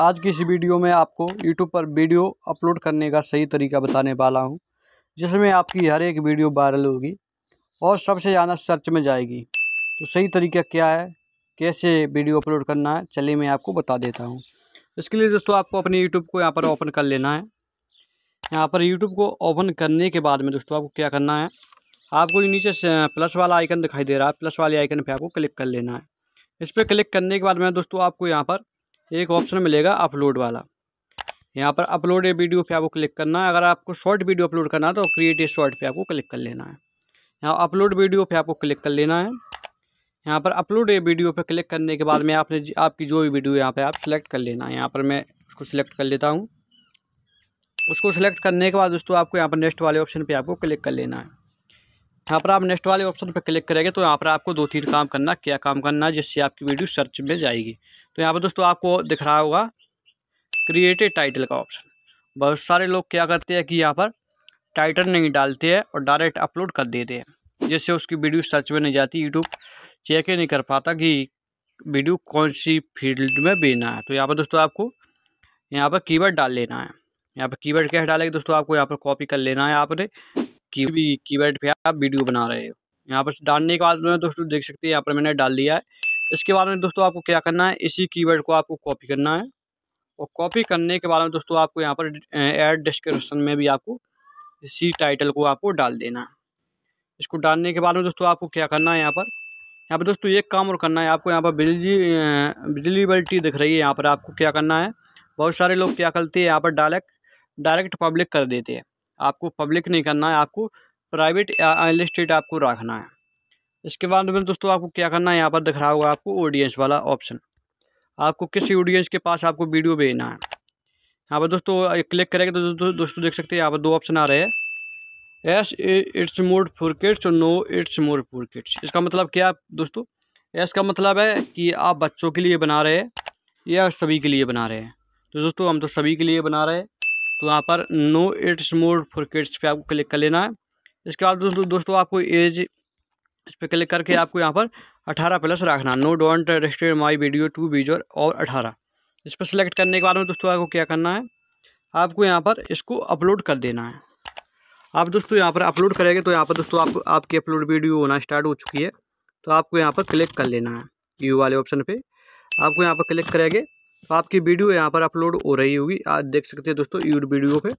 आज की इस वीडियो में आपको यूट्यूब पर वीडियो अपलोड करने का सही तरीका बताने वाला हूं जिसमें आपकी हर एक वीडियो वायरल होगी और सबसे ज़्यादा सर्च में जाएगी तो सही तरीका क्या है कैसे वीडियो अपलोड करना है चलिए मैं आपको बता देता हूँ इसके लिए दोस्तों आपको अपने यूट्यूब को यहाँ पर ओपन कर लेना है यहाँ पर यूट्यूब को ओपन करने के बाद में दोस्तों आपको क्या करना है आपको नीचे प्लस वाला आइकन दिखाई दे रहा है प्लस वाले आइकन पर आपको क्लिक कर लेना है इस पर क्लिक करने के बाद में दोस्तों आपको यहाँ पर एक ऑप्शन मिलेगा अपलोड वाला यहाँ पर अपलोड ए वीडियो पे आपको क्लिक करना है अगर आपको शॉर्ट वीडियो अपलोड करना है तो क्रिएट ए शॉर्ट पे आपको क्लिक कर लेना है यहाँ अपलोड वीडियो पे आपको क्लिक कर लेना है यहाँ पर अपलोड ए वीडियो पे क्लिक करने के बाद में आपने आपकी जो भी वीडियो यहाँ पे आप सिलेक्ट कर लेना है यहाँ पर मैं उसको सिलेक्ट कर लेता हूँ उसको सिलेक्ट करने के बाद दोस्तों आपको यहाँ पर नेक्स्ट वाले ऑप्शन पर आपको क्लिक कर लेना है यहाँ पर आप नेक्स्ट वाले ऑप्शन पर क्लिक करेंगे तो यहाँ पर आपको दो तीन काम करना क्या काम करना है जिससे आपकी वीडियो सर्च में जाएगी तो यहाँ पर दोस्तों आपको दिख रहा होगा क्रिएटिव टाइटल का ऑप्शन बहुत सारे लोग क्या करते हैं कि यहाँ पर टाइटल नहीं डालते हैं और डायरेक्ट अपलोड कर देते हैं जिससे उसकी वीडियो सर्च में नहीं जाती यूट्यूब चेक ही नहीं कर पाता कि वीडियो कौन सी फील्ड में बेना है तो यहाँ पर दोस्तों आपको यहाँ पर कीवर्ड डाल लेना है यहाँ पर कीवर्ड कैसे डालेंगे दोस्तों आपको यहाँ पर कॉपी कर लेना है आपने की बैड पे आप वीडियो बना रहे हो यहाँ पर डालने के बाद में दोस्तों देख सकते हैं यहाँ पर मैंने डाल दिया है इसके बाद में दोस्तों आपको क्या करना है इसी कीवर्ड को आपको कॉपी करना है और कॉपी करने के बाद में दोस्तों आपको यहाँ पर एड डिस्क्रिप्शन में भी आपको इसी टाइटल को आपको डाल देना है इसको डालने के बाद में दोस्तों आपको क्या करना है यहाँ पर यहाँ पर दोस्तों एक काम और करना है आपको यहाँ पर बिजली बिजली बल्टी दिख रही है यहाँ पर आपको क्या करना है बहुत सारे लोग क्या करते हैं यहाँ पर डायरेक्ट डायरेक्ट पब्लिक कर देते हैं आपको पब्लिक नहीं करना है आपको प्राइवेट अनलिस्टेड आपको रखना है इसके बाद में दोस्तों आपको क्या करना है यहाँ पर दिख रहा होगा आपको ऑडियंस वाला ऑप्शन आपको किस ऑडियंस के पास आपको वीडियो भेजना है यहाँ पर दोस्तों क्लिक करेंगे तो दोस्तों दोस्तों देख सकते हैं यहाँ पर दो ऑप्शन आ रहे हैं yes it's more for kids और no it's more for kids इसका मतलब क्या है दोस्तों एस का मतलब है कि आप बच्चों के लिए बना रहे हैं या सभी के लिए बना रहे हैं तो दोस्तों हम तो सभी के लिए बना रहे हैं तो यहाँ पर no it's made for kids पे आपको क्लिक कर लेना है इसके बाद दोस्तों दोस्तों आपको एज इस पर क्लिक करके आपको यहाँ पर अठारह प्लस रखना no don't register my video to viewer और अठारह इस पर सिलेक्ट करने के बाद में दोस्तों आपको क्या करना है आपको यहाँ पर इसको अपलोड कर देना है आप दोस्तों यहाँ पर अपलोड करेंगे तो यहाँ पर दोस्तों आप, आपकी अपलोड वीडियो होना स्टार्ट हो चुकी है तो आपको यहाँ पर क्लिक कर लेना है यू वाले ऑप्शन पे आपको यहाँ पर क्लिक करेंगे तो आपकी वीडियो यहाँ पर अपलोड हो रही होगी आज देख सकते हैं दोस्तों यूट्यूब वीडियो पे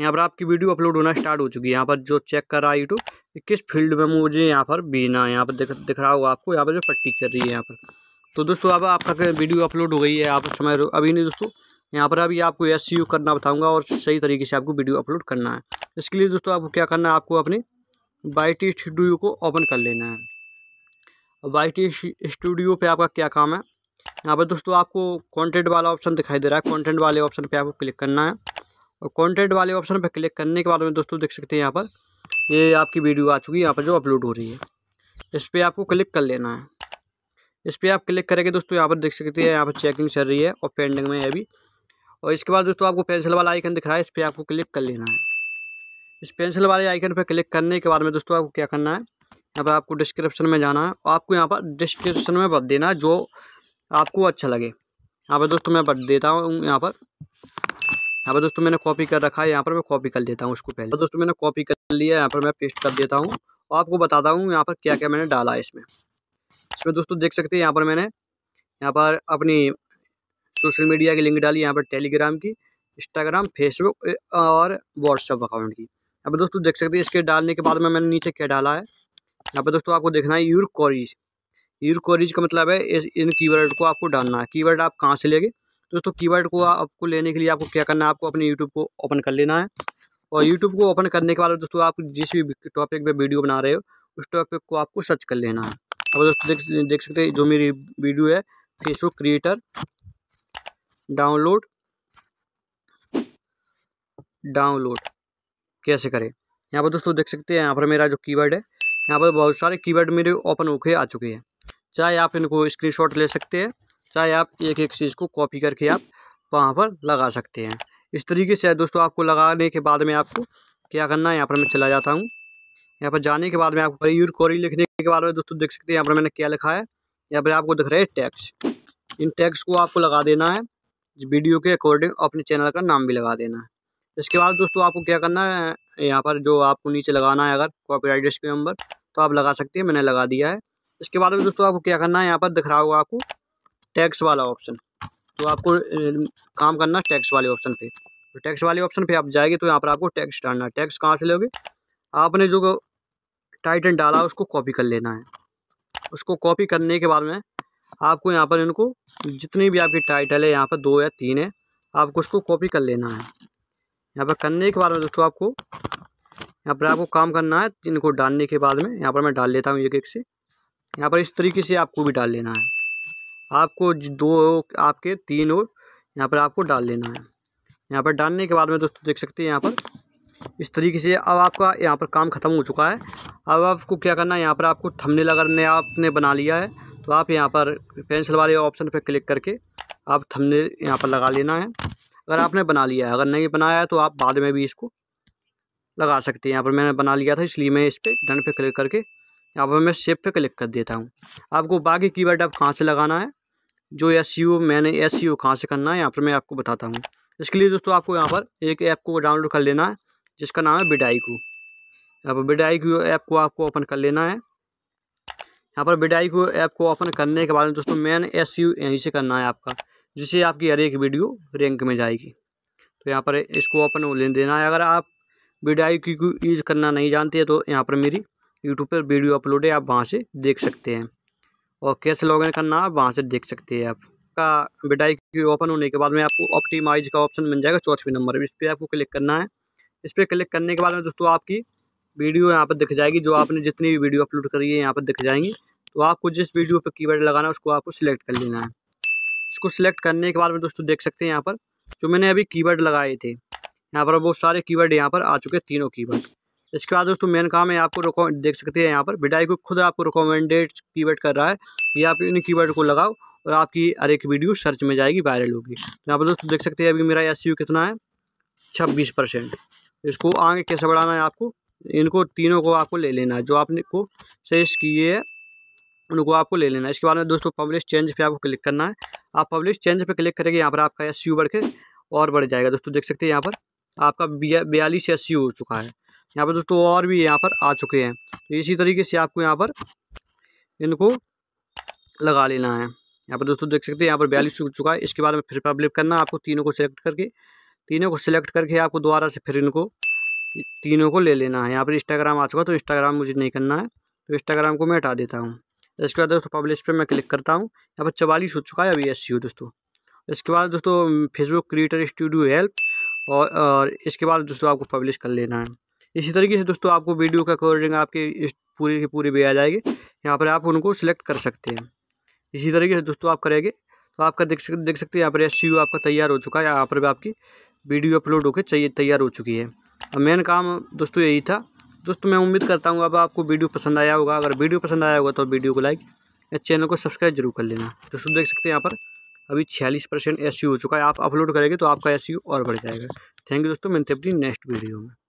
यहाँ पर आपकी वीडियो अपलोड होना स्टार्ट हो चुकी है यहाँ पर जो चेक कर रहा है यूट्यूब कि किस फील्ड में मुझे यहाँ पर बीना है यहाँ पर दिख दिख रहा होगा आपको यहाँ पर जो पट्टी चल रही है यहाँ पर तो दोस्तों अब आपका वीडियो अपलोड हो गई है आप समय अभी नहीं दोस्तों यहाँ पर अभी आपको एस करना बताऊँगा और सही तरीके से आपको वीडियो अपलोड करना है इसके लिए दोस्तों आपको क्या करना है आपको अपनी बाई स्टूडियो को ओपन कर लेना है टी स्टूडियो पर आपका क्या काम है यहाँ पर दोस्तों आपको कंटेंट वाला ऑप्शन दिखाई दे रहा है कंटेंट वाले ऑप्शन पे आपको क्लिक करना है और कंटेंट वाले ऑप्शन पे क्लिक करने के बाद में दोस्तों देख सकते हैं यहाँ पर ये आपकी वीडियो आ चुकी है यहाँ पर जो अपलोड हो रही है इस पर आपको क्लिक कर लेना है इस पर आप क्लिक करेंगे दोस्तों यहाँ पर देख सकते हैं यहाँ पर चेकिंग चल रही है और पेंडिंग में है अभी और इसके बाद दोस्तों आपको पेंसिल वाला आइकन दिख रहा है इस पर आपको क्लिक कर लेना है इस पेंसिल वाले आइकन पर क्लिक करने के बाद में दोस्तों आपको क्या करना है यहाँ पर आपको डिस्क्रिप्शन में जाना है और आपको यहाँ पर डिस्क्रिप्शन में बता देना जो आपको अच्छा लगे यहाँ पर दोस्तों मैं देता हूँ यहाँ पर यहाँ पर दोस्तों मैंने कॉपी कर रखा है यहाँ पर मैं कॉपी कर देता हूँ उसको पहले दोस्तों मैंने कॉपी कर लिया यहाँ पर मैं पेस्ट कर देता हूँ और आपको बताता हूँ यहाँ पर क्या क्या मैंने डाला है इसमें इसमें दोस्तों देख सकते हैं यहाँ पर मैंने यहाँ पर अपनी सोशल मीडिया की लिंक डाली यहाँ पर टेलीग्राम की इंस्टाग्राम फेसबुक और व्हाट्सअप अकाउंट की यहाँ पर दोस्तों देख सकते हैं इसके डालने के बाद में मैंने नीचे क्या डाला है यहाँ पर दोस्तों आपको देखना है यूर कॉरीज यूज क्वेरीज का मतलब है इस इन कीवर्ड को आपको डालना है कीवर्ड आप कहाँ से लेंगे दोस्तों कीवर्ड को आपको लेने के लिए आपको क्या करना है आपको अपने यूट्यूब को ओपन कर लेना है और यूट्यूब को ओपन करने के बाद दोस्तों आप जिस भी टॉपिक पे वीडियो बना रहे हो उस टॉपिक को आपको सर्च कर लेना है अब दोस्तों देख देख सकते हैं जो मेरी वीडियो है फेसबुक क्रिएटर डाउनलोड डाउनलोड कैसे करें यहाँ पर दोस्तों देख सकते हैं यहाँ पर मेरा जो कीवर्ड है यहाँ पर बहुत सारे कीवर्ड मेरे ओपन होके आ चुके हैं चाहे आप इनको स्क्रीनशॉट ले सकते हैं चाहे आप एक एक चीज़ को कॉपी करके आप वहाँ पर लगा सकते हैं इस तरीके से दोस्तों आपको लगाने के बाद में आपको क्या करना है यहाँ पर मैं चला जाता हूँ यहाँ पर जाने के बाद में आपको यूर कॉरी लिखने के बाद में दोस्तों देख सकते हैं यहाँ पर मैंने क्या लिखा है यहाँ पर आपको दिख रहा है टैक्स इन टैक्स को आपको लगा देना है वीडियो के अकॉर्डिंग अपने चैनल का नाम भी लगा देना है इसके बाद दोस्तों आपको क्या करना है यहाँ पर जो आपको नीचे लगाना है अगर कॉपी राइट नंबर तो आप लगा सकते हैं मैंने लगा दिया है इसके बाद में दोस्तों आपको क्या करना है यहाँ पर दिख रहा होगा आपको टैक्स वाला ऑप्शन तो आपको काम करना टैक्स वाले ऑप्शन पे तो टैक्स वाले ऑप्शन पे आप जाएंगे तो यहाँ पर आपको टैक्स डालना है टैक्स कहाँ से लोगे आपने जो टाइटन डाला उसको कॉपी कर लेना है उसको कॉपी करने के बाद में आपको यहाँ पर इनको जितनी भी आपकी टाइटल है यहाँ पर दो या तीन है आपको उसको कॉपी कर लेना है यहाँ पर करने के बाद में दोस्तों आपको यहाँ पर आपको काम करना है इनको डालने के बाद में यहाँ पर मैं डाल लेता हूँ एक एक से यहाँ पर इस तरीके से आपको भी डाल लेना है आपको दो आपके तीन और यहाँ पर आपको डाल लेना है यहाँ पर डालने के बाद में दोस्तों देख सकते हैं यहाँ पर इस तरीके से अब आपका यहाँ पर काम ख़त्म हो चुका है अब आपको क्या करना है यहाँ पर आपको थमने लगा ने आपने बना लिया है तो आप यहाँ पर पेंसिल वाले ऑप्शन पर क्लिक करके आप थमने यहाँ पर लगा लेना है अगर आपने बना लिया है अगर नहीं बनाया है तो आप बाद में भी इसको लगा सकते हैं यहाँ पर मैंने बना लिया था इसलिए मैं इस पर डन पे क्लिक करके अब मैं सेफ पे क्लिक कर देता हूँ आपको बाकी कीवर्ड आप कहाँ से लगाना है जो एस e मैंने एस सी e कहाँ से करना है यहाँ पर मैं आपको बताता हूँ इसके लिए दोस्तों आपको यहाँ पर एक ऐप को डाउनलोड कर लेना है जिसका नाम है बिडाई को अब बिडाई को ऐप को आपको ओपन कर लेना है यहाँ पर बिडाई को ऐप को ओपन करने के बाद में दोस्तों मैन एस यू यहीं से करना है आपका जिससे आपकी हर एक वीडियो रैंक में जाएगी तो यहाँ पर इसको ओपन लेना देना है अगर आप बिडाई की यूज़ करना नहीं जानते तो यहाँ पर मेरी यूट्यूब पर वीडियो अपलोड है आप वहाँ से देख सकते हैं और कैसे लॉगिन करना आप वहाँ से देख सकते हैं आप का बिटाई की ओपन होने के बाद में आपको ऑप्टीमाइज का ऑप्शन मिल जाएगा चौथवे नंबर इस पर आपको क्लिक करना है इस पर क्लिक करने के बाद में दोस्तों आपकी वीडियो यहाँ पर दिख जाएगी जो आपने जितनी भी वीडियो अपलोड करी है यहाँ पर दिख जाएंगी तो आपको जिस वीडियो पर कीवर्ड लगाना है उसको आपको सिलेक्ट कर लेना है इसको सिलेक्ट करने के बाद में दोस्तों देख सकते हैं यहाँ पर जो मैंने अभी कीवर्ड लगाए थे यहाँ पर वो सारे कीवर्ड यहाँ पर आ चुके हैं तीनों कीवर्ड इसके बाद दोस्तों मेन काम है आपको देख सकते हैं यहाँ पर विडाई को खुद आपको रिकमेंडेड कीवर्ड कर रहा है ये आप इन कीवर्ड को लगाओ और आपकी हर एक वीडियो सर्च में जाएगी वायरल होगी तो यहाँ पर दोस्तों देख सकते हैं अभी मेरा एस e कितना है छब्बीस परसेंट इसको आगे कैसे बढ़ाना है आपको इनको तीनों को आपको ले लेना है जो आपने को सजेस्ट किए है उनको आपको ले लेना है इसके बाद में दोस्तों पब्लिश चेंज पे आपको क्लिक करना है आप पब्लिश चेंज पे क्लिक करेंगे यहाँ पर आपका एस यू e बढ़ के और बढ़ जाएगा दोस्तों देख सकते हैं यहाँ पर आपका बयालीस एस यू e हो चुका है यहाँ पर दोस्तों और भी यहाँ पर आ चुके हैं तो इसी तरीके से आपको यहाँ पर इनको लगा लेना है यहाँ पर दोस्तों देख सकते हैं यहाँ पर बयालीस हो चुका है इसके बाद में फिर पब्लिक करना आपको तीनों को सिलेक्ट करके तीनों को सिलेक्ट करके आपको दोबारा से फिर इनको तीनों को ले लेना है यहाँ पर इंस्टाग्राम आ चुका तो इंस्टाग्राम मुझे नहीं करना है तो इंस्टाग्राम को मैं हटा देता हूँ इसके बाद दोस्तों पब्लिश पर मैं क्लिक करता हूँ यहाँ पर चवालीस हो चुका है अभी एस दोस्तों इसके बाद दोस्तों फेसबुक क्रिएटर स्टूडियो हेल्प और, और इसके बाद दोस्तों आपको पब्लिश कर लेना है इसी तरीके से दोस्तों आपको वीडियो के अकॉर्डिंग आपके इस पूरे के पूरे भी आ जाएगी यहाँ पर आप उनको सिलेक्ट कर सकते हैं इसी तरीके से दोस्तों आप करेंगे तो आपका देख सकते देख सकते हैं यहाँ पर एस आपका तैयार हो चुका है यहाँ पर भी आपकी वीडियो अपलोड होकर चाहिए तैयार हो चुकी है और मेन काम दोस्तों यही था दोस्तों मैं उम्मीद करता हूँ अब आपको वीडियो पसंद आया होगा अगर वीडियो पसंद आया होगा तो वीडियो को लाइक या चैनल को सब्सक्राइब जरूर कर लेना दोस्तों देख सकते हैं यहाँ पर अभी छियालीस परसेंट e हो चुका है आप अपलोड करेंगे तो आपका एस e और बढ़ जाएगा थैंक यू दोस्तों मिलते अपनी नेक्स्ट वीडियो में